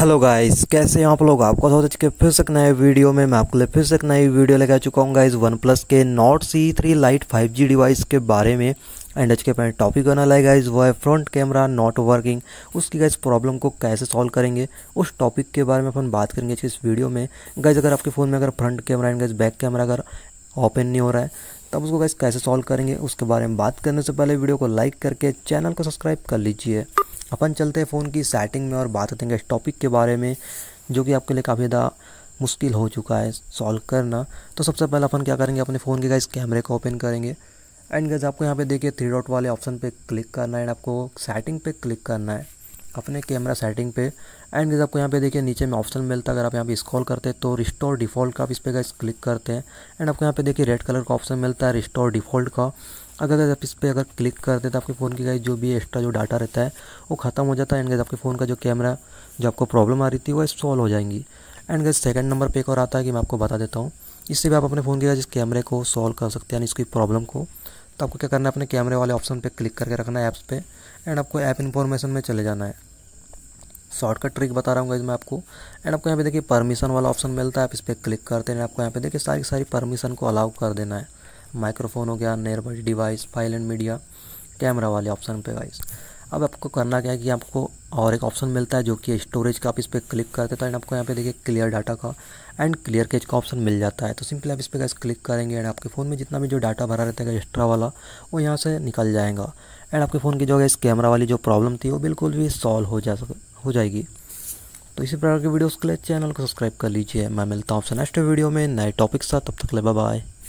hello guys कैसे हैं आप लोग आपका बहुत अच्छे फिर से नए वीडियो में मैं आपके लिए फिर से नई वीडियो लगा चुका हूँ गाइस वन प्लस के Nord C three Lite five G device के बारे में एंड आज के पहले टॉपिक बना लाए गाइज वो है फ्रंट कैमरा नॉट वर्किंग उसकी गाइज प्रॉब्लम को कैसे सॉल्व करेंगे उस टॉपिक के बारे में अपन बात करेंगे इस वीडियो में गाइज अगर आपके फ़ोन में अगर front camera and guys back camera अगर ओपन नहीं हो रहा है तब उसको गाइज कैसे सॉल्व करेंगे उसके बारे में बात करने से पहले वीडियो को लाइक करके चैनल को सब्सक्राइब कर लीजिए अपन चलते हैं फ़ोन की सेटिंग में और बात करेंगे इस टॉपिक के बारे में जो कि आपके लिए काफ़ी ज़्यादा मुश्किल हो चुका है सॉल्व करना तो सबसे पहले अपन क्या करेंगे अपने फ़ोन के गाइस कैमरे को ओपन करेंगे एंड गाइस आपको यहाँ पे देखिए थ्री डॉट वाले ऑप्शन पे क्लिक करना है एंड आपको सेटिंग पे क्लिक करना है अपने कैमरा सेटिंग पे एंड गाइस आपको यहाँ पे देखिए नीचे में ऑप्शन मिलता है अगर आप यहाँ पे स्क्रॉल करते हैं तो रिस्टोर डिफ़ॉल्ट का आप इस पर गज़ क्लिक करते हैं एंड आपको यहाँ पे देखिए रेड कलर का ऑप्शन मिलता है रिस्टोर डिफ़ॉल्ट का अगर आप इस पर अगर क्लिक करते हैं तो आपके फ़ोन की गई जो भी एक्स्ट्रा जो डाटा रहता है वो ख़त्म हो जाता है एंड गैस आपके फ़ोन का जो कैमरा जो आपको प्रॉब्लम आ रही थी वो सॉल्व हो जाएंगी एंड गैस सेकंड नंबर पे एक और आता है कि मैं आपको बता देता हूँ इससे भी आप अपने फ़ोन के जिस कैमरे को सॉल्व कर सकते हैं यानी इसकी प्रॉब्लम को तो आपको क्या करना है अपने कैमरे वाले ऑप्शन पर क्लिक करके रखना है ऐप्स पर एंड आपको ऐप इन्फॉर्मेशन में चले जाना है शॉर्टकट ट्रिक बता रहा हूँ इसमें आपको एंड आपको यहाँ पे देखिए परमिशन वाला ऑप्शन मिलता है आप इस पर क्लिक करते हैं आपको यहाँ पे देखिए सारी सारी परमिशन को अलाउ कर देना है माइक्रोफोन हो गया nearby device file and media camera वाले ऑप्शन पे गाइस अब आपको करना क्या है कि आपको और एक ऑप्शन मिलता है जो कि स्टोरेज का आप इस पर क्लिक करते तो एंड आपको यहाँ पे देखिए क्लियर डाटा का एंड क्लियर केज का ऑप्शन मिल जाता है तो सिंपली आप इस पर गाइस क्लिक करेंगे एंड आपके फ़ोन में जितना भी जो डाटा भरा रहता है एक्स्ट्रा वाला वो यहाँ से निकल जाएगा एंड आपके फ़ोन की जो है इस कैमरा वाली जो प्रॉब्लम थी वो बिल्कुल भी सॉल्व हो जा हो जाएगी तो इसी प्रकार के वीडियोज़ के लिए चैनल को सब्सक्राइब कर लीजिए मैं मिलता हूँ आपसे नेक्स्ट वीडियो में नए टॉपिक साथ तब तक ले बाय